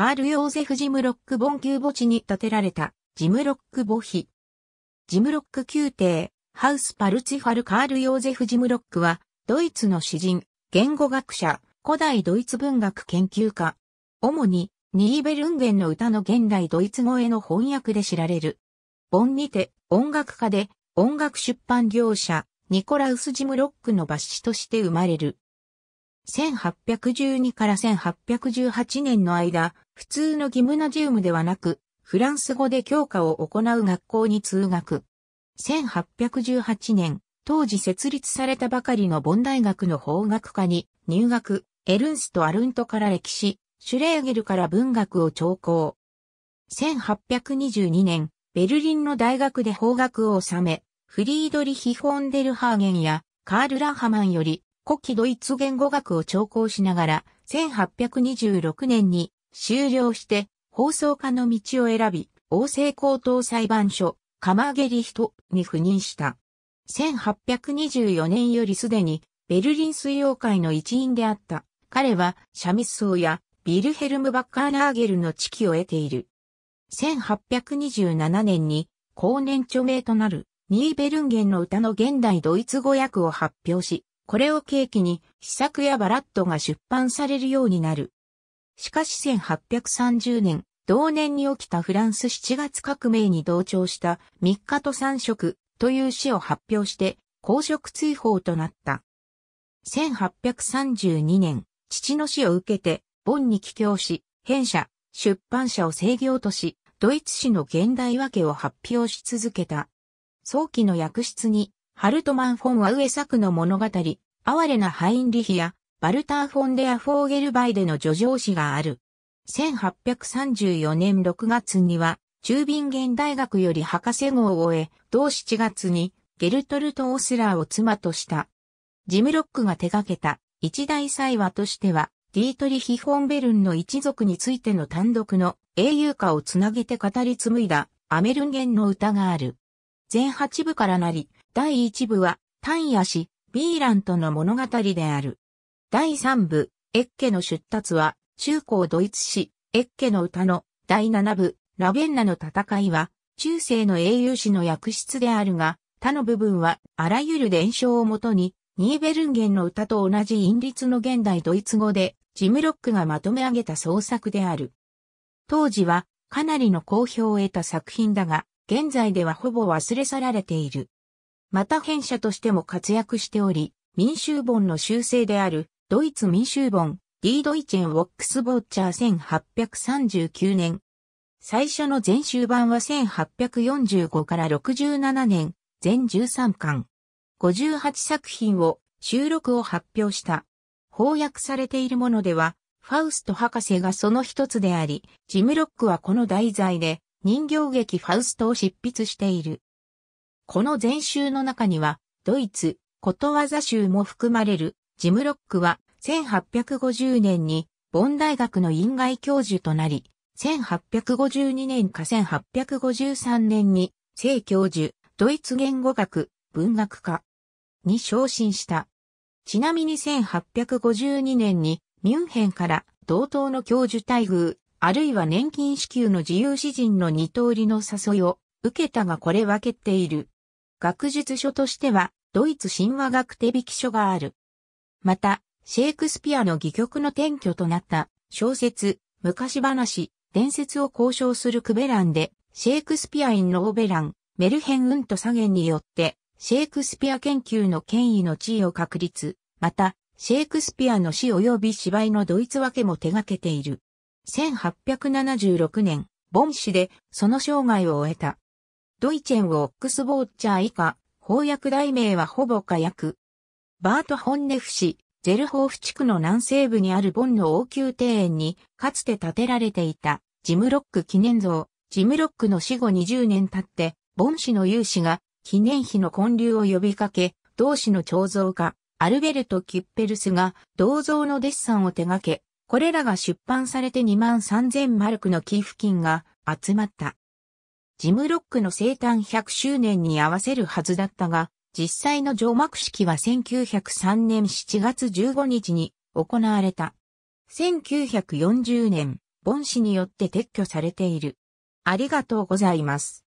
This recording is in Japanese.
カール・ヨーゼフ・ジムロック・ボン級墓地に建てられた、ジムロック墓碑。ジムロック宮廷、ハウス・パルツィファル・カール・ヨーゼフ・ジムロックは、ドイツの詩人、言語学者、古代ドイツ文学研究家。主に、ニーベルンゲンの歌の現代ドイツ語への翻訳で知られる。ンにて、音楽家で、音楽出版業者、ニコラウス・ジムロックの抜子として生まれる。1812から1818年の間、普通のギムナジウムではなく、フランス語で教科を行う学校に通学。1818年、当時設立されたばかりのボン大学の法学科に入学、エルンスとアルントから歴史、シュレーゲルから文学を聴講。1822年、ベルリンの大学で法学を収め、フリードリヒ・フォンデルハーゲンやカール・ラハマンより古希ドイツ言語学を聴講しながら、1826年に終了して放送家の道を選び、王政高等裁判所、カーゲリヒトに赴任した。1824年よりすでにベルリン水曜会の一員であった。彼はシャミスソウやビルヘルム・バッカーナーゲルの知己を得ている。1827年に後年著名となるニーベルンゲンの歌の現代ドイツ語訳を発表し、これを契機に、試作やバラットが出版されるようになる。しかし1830年、同年に起きたフランス7月革命に同調した3日と3食という詩を発表して公職追放となった。1832年、父の死を受けて、ボンに帰郷し、編者、出版社を制御とし、ドイツ史の現代訳を発表し続けた。早期の訳室にハルトマン・フォン・アウエ作の物語、哀れなハインリヒや、バルター・フォン・デア・フォーゲルバイでの叙情詩がある。1834年6月には、中ゲン大学より博士号を終え、同7月に、ゲルトルト・オスラーを妻とした。ジムロックが手掛けた、一大祭話としては、ディートリヒ・フォンベルンの一族についての単独の英雄歌をつなげて語り紡いだ、アメルンゲンの歌がある。全8部からなり、第1部は、単野氏、ビーランとの物語である。第3部、エッケの出立は、中高ドイツ史、エッケの歌の、第7部、ラベンナの戦いは、中世の英雄史の訳出であるが、他の部分は、あらゆる伝承をもとに、ニーベルンゲンの歌と同じ韻律の現代ドイツ語で、ジムロックがまとめ上げた創作である。当時は、かなりの好評を得た作品だが、現在ではほぼ忘れ去られている。また編者としても活躍しており、民衆本の修正である、ドイツ民衆本、D ドイチェン・ウォックス・ボッチャー1839年。最初の全集版は1845から67年、全13巻。58作品を、収録を発表した。翻訳されているものでは、ファウスト博士がその一つであり、ジムロックはこの題材で人形劇ファウストを執筆している。この全集の中には、ドイツ、ことわざ集も含まれる、ジムロックは、1850年に、ボン大学の院外教授となり、1852年か1853年に、正教授、ドイツ言語学、文学科に昇進した。ちなみに1852年に、ミュンヘンから同等の教授待遇、あるいは年金支給の自由詩人の二通りの誘いを受けたがこれ分けている。学術書としては、ドイツ神話学手引き書がある。また、シェイクスピアの戯曲の転居となった小説、昔話、伝説を交渉するクベランで、シェイクスピア・イン・ローベラン、メルヘン・ウント左元によって、シェイクスピア研究の権威の地位を確立、また、シェイクスピアの詩及び芝居のドイツ分けも手掛けている。1876年、ボン氏でその生涯を終えた。ドイチェン・ウォックス・ボーチャー以下、翻訳題名はほぼ火薬。バート・ホンネフ氏、ゼルホーフ地区の南西部にあるボンの王宮庭園に、かつて建てられていた、ジムロック記念像、ジムロックの死後20年経って、ボン氏の有志が、記念碑の建立を呼びかけ、同氏の彫像家、アルベルト・キッペルスが、銅像のデッサンを手掛け、これらが出版されて2万3000マルクの寄付金が集まった。ジムロックの生誕100周年に合わせるはずだったが、実際の上幕式は1903年7月15日に行われた。1940年、ボン氏によって撤去されている。ありがとうございます。